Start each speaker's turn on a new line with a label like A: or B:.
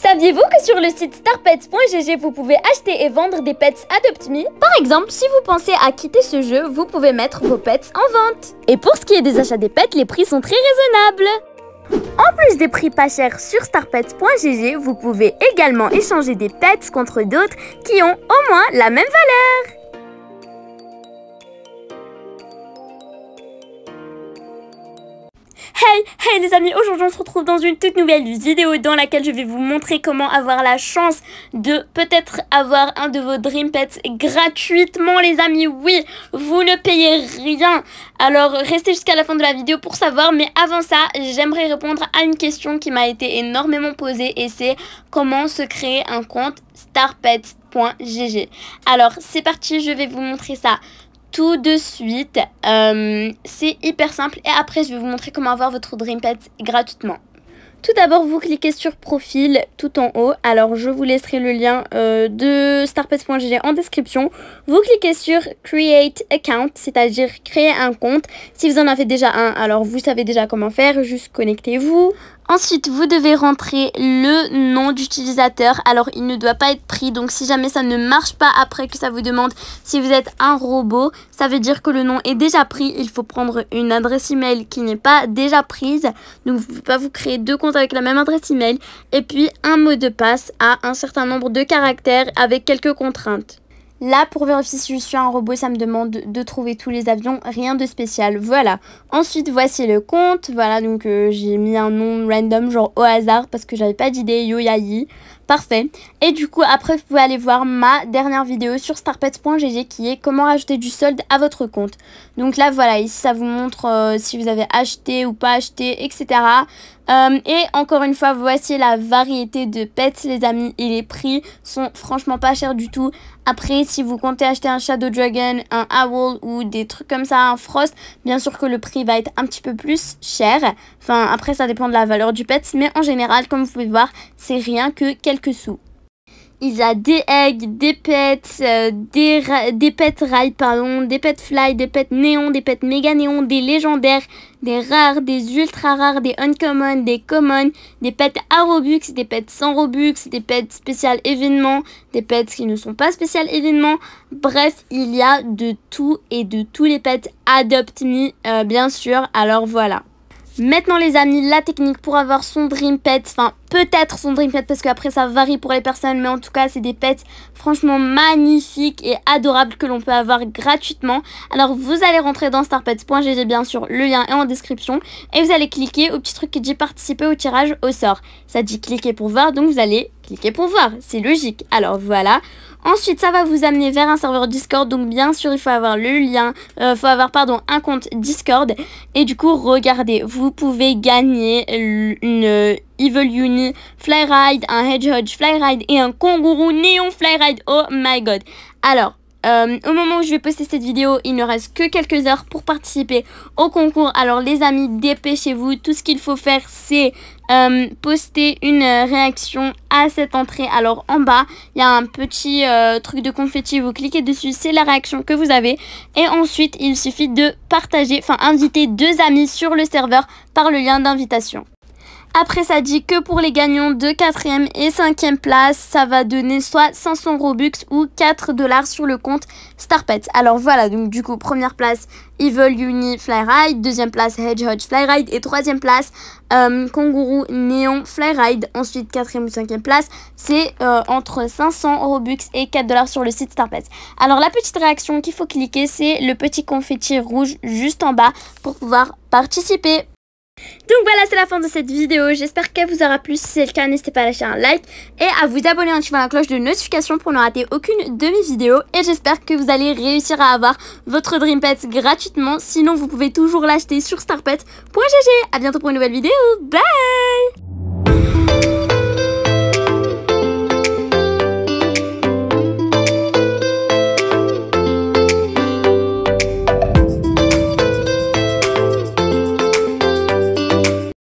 A: Saviez-vous que sur le site starpets.gg, vous pouvez acheter et vendre des pets Adopt Me Par exemple, si vous pensez à quitter ce jeu, vous pouvez mettre vos pets en vente. Et pour ce qui est des achats des pets, les prix sont très raisonnables. En plus des prix pas chers sur starpets.gg, vous pouvez également échanger des pets contre d'autres qui ont au moins la même valeur. Hey les amis, aujourd'hui on se retrouve dans une toute nouvelle vidéo dans laquelle je vais vous montrer comment avoir la chance de peut-être avoir un de vos Dream Pets gratuitement les amis. Oui, vous ne payez rien. Alors restez jusqu'à la fin de la vidéo pour savoir, mais avant ça, j'aimerais répondre à une question qui m'a été énormément posée et c'est comment se créer un compte StarPets.gg. Alors c'est parti, je vais vous montrer ça tout de suite. Euh, c'est hyper simple et après je vais vous montrer comment avoir votre Dreampad gratuitement. Tout d'abord, vous cliquez sur profil tout en haut. Alors, je vous laisserai le lien euh, de starpets.gg en description. Vous cliquez sur create account, c'est-à-dire créer un compte. Si vous en avez déjà un, alors vous savez déjà comment faire. Juste connectez-vous. Ensuite, vous devez rentrer le nom d'utilisateur. Alors, il ne doit pas être pris. Donc, si jamais ça ne marche pas après que ça vous demande si vous êtes un robot, ça veut dire que le nom est déjà pris. Il faut prendre une adresse email qui n'est pas déjà prise. Donc, vous ne pouvez pas vous créer deux comptes avec la même adresse email. Et puis, un mot de passe à un certain nombre de caractères avec quelques contraintes. Là, pour vérifier si je suis un robot, ça me demande de trouver tous les avions, rien de spécial. Voilà. Ensuite, voici le compte. Voilà, donc euh, j'ai mis un nom random, genre au hasard, parce que j'avais pas d'idée, Yo Yayi. Parfait. Et du coup, après, vous pouvez aller voir ma dernière vidéo sur starpets.gg qui est comment rajouter du solde à votre compte. Donc là, voilà, ici, ça vous montre euh, si vous avez acheté ou pas acheté, etc. Euh, et encore une fois, voici la variété de pets, les amis, et les prix sont franchement pas chers du tout. Après, si vous comptez acheter un Shadow Dragon, un Owl ou des trucs comme ça, un Frost, bien sûr que le prix va être un petit peu plus cher. Enfin, après, ça dépend de la valeur du pet, mais en général, comme vous pouvez voir, c'est rien que quelques que sous. Il y a des eggs, des pets, euh, des, des pets rail, pardon, des pets fly, des pets néons, des pets méga néon des légendaires, des rares, des ultra rares, des uncommon, des common, des pets à Robux, des pets sans Robux, des pets spécial événement des pets qui ne sont pas spécial événement Bref, il y a de tout et de tous les pets Adopt Me, euh, bien sûr. Alors voilà. Maintenant les amis, la technique pour avoir son dream pet, enfin peut-être son dream pet parce qu'après ça varie pour les personnes mais en tout cas c'est des pets franchement magnifiques et adorables que l'on peut avoir gratuitement alors vous allez rentrer dans starpets.gg bien sûr le lien est en description et vous allez cliquer au petit truc qui dit participer au tirage au sort ça dit cliquer pour voir donc vous allez cliquer pour voir c'est logique alors voilà Ensuite, ça va vous amener vers un serveur Discord. Donc, bien sûr, il faut avoir le lien, Il euh, faut avoir pardon un compte Discord. Et du coup, regardez, vous pouvez gagner une, Evil Uni, Flyride, un Hedgehog Flyride et un kangourou Néon Flyride. Oh my god. Alors, euh, au moment où je vais poster cette vidéo, il ne reste que quelques heures pour participer au concours. Alors les amis, dépêchez-vous. Tout ce qu'il faut faire, c'est euh, poster une euh, réaction à cette entrée. Alors en bas, il y a un petit truc de confetti. Vous cliquez dessus, c'est la réaction que vous avez. Et ensuite, il suffit de partager, enfin inviter deux amis sur le serveur par le lien d'invitation. Après, ça dit que pour les gagnants de 4 et 5 ème place, ça va donner soit 500 Robux ou 4 dollars sur le compte StarPets. Alors voilà, donc du coup, première place, Evil Uni Flyride, deuxième place, Hedgehog Flyride et troisième place, euh, Kangourou Fly Flyride. Ensuite, quatrième ou cinquième place, c'est euh, entre 500 Robux et 4 dollars sur le site StarPets. Alors la petite réaction qu'il faut cliquer, c'est le petit confetti rouge juste en bas pour pouvoir participer. Donc voilà, c'est la fin de cette vidéo. J'espère qu'elle vous aura plu. Si c'est le cas, n'hésitez pas à lâcher un like et à vous abonner en activant la cloche de notification pour ne rater aucune de mes vidéos. Et j'espère que vous allez réussir à avoir votre Dream Pet gratuitement. Sinon, vous pouvez toujours l'acheter sur starpet.gg. à bientôt pour une nouvelle vidéo. Bye